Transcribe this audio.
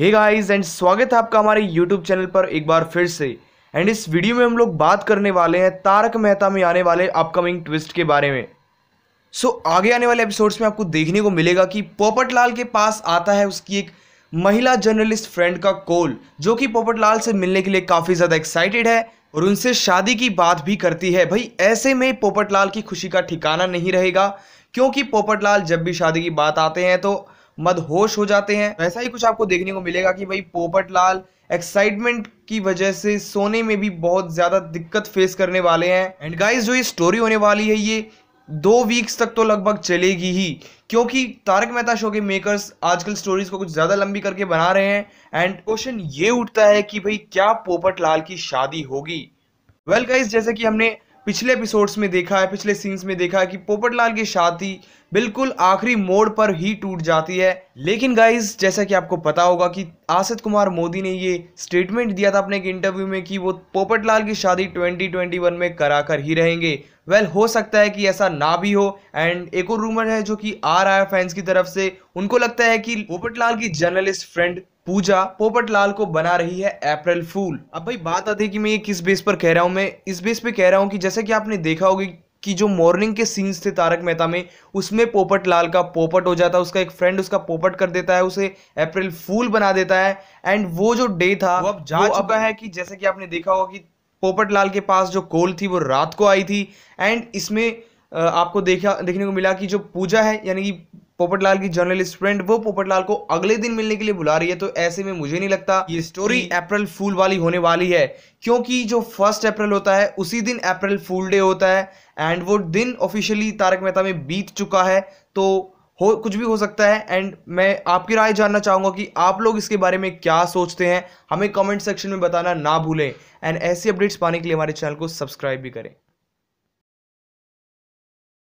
hey guys and स्वागत है आपका हमारे यूट्यूब चैनल पर एक बार फिर से एंड इस वीडियो में हम लोग बात करने वाले हैं तारक मेहता में आने वाले अपकमिंग ट्विस्ट के बारे में सो so, आगे आने वाले एपिसोड्स में आपको देखने को मिलेगा कि पोपट के पास आता है उसकी एक महिला जर्नलिस्ट फ्रेंड का कॉल जो कि पोपट से मिलने के लिए काफ़ी ज़्यादा एक्साइटेड है और उनसे शादी की बात भी करती है भाई ऐसे में पोपट की खुशी का ठिकाना नहीं रहेगा क्योंकि पोपट जब भी शादी की बात आते हैं तो मदहोश हो जाते हैं वैसा ही कुछ आपको देखने को मिलेगा कि भाई पोपट लाल एक्साइटमेंट की वजह से सोने में भी बहुत ज़्यादा दिक्कत फेस करने वाले हैं एंड गाइस जो ये स्टोरी होने वाली है ये दो वीक्स तक तो लगभग चलेगी ही क्योंकि तारक मेहता शो के मेकर्स आजकल स्टोरीज को कुछ ज़्यादा लंबी करके बना रहे हैं एंड क्वेश्चन ये उठता है कि भाई क्या पोपट लाल की शादी होगी वेल well गाइज जैसे कि हमने पिछले एपिसोड्स में देखा है पिछले सीन्स में देखा है कि पोपटलाल की शादी बिल्कुल आखिरी मोड़ पर ही टूट जाती है लेकिन गाइज जैसा कि आपको पता होगा कि आसित कुमार मोदी ने ये स्टेटमेंट दिया था अपने एक इंटरव्यू में कि वो पोपटलाल की शादी 2021 में कराकर ही रहेंगे वेल well, हो सकता है कि ऐसा ना भी हो एंड एक और रूमर है जो कि आ रहा है फैंस की तरफ से उनको लगता है कि पोपटलाल की जर्नलिस्ट फ्रेंड पूजा पोपटलाल को बना रही है अप्रैल फूल अब भाई बात आती है कि मैं ये किस बेस पर कह रहा हूँ मैं इस बेस पे कह रहा हूँ कि जैसे कि आपने देखा होगा कि जो मॉर्निंग के सीन्स थे तारक मेहता में उसमें पोपट लाल का पोपट हो जाता है उसका एक फ्रेंड उसका पोपट कर देता है उसे अप्रैल फूल बना देता है एंड वो जो डे था वो अब जा चुका है कि जैसे कि आपने देखा होगा कि पोपट लाल के पास जो कोल थी वो रात को आई थी एंड इसमें आपको देखा देखने को मिला कि जो पूजा है यानी कि पोपटलाल की जर्नलिस्ट फ्रेंड वो पोपटलाल को अगले दिन मिलने के लिए बुला रही है तो ऐसे में मुझे नहीं लगता ये स्टोरी अप्रैल फूल वाली होने वाली है क्योंकि जो फर्स्ट अप्रैल होता है उसी दिन अप्रैल फूल डे होता है एंड वो दिन ऑफिशियली तारक मेहता में बीत चुका है तो हो कुछ भी हो सकता है एंड मैं आपकी राय जानना चाहूँगा कि आप लोग इसके बारे में क्या सोचते हैं हमें कमेंट सेक्शन में बताना ना भूलें एंड ऐसी अपडेट्स पाने के लिए हमारे चैनल को सब्सक्राइब भी करें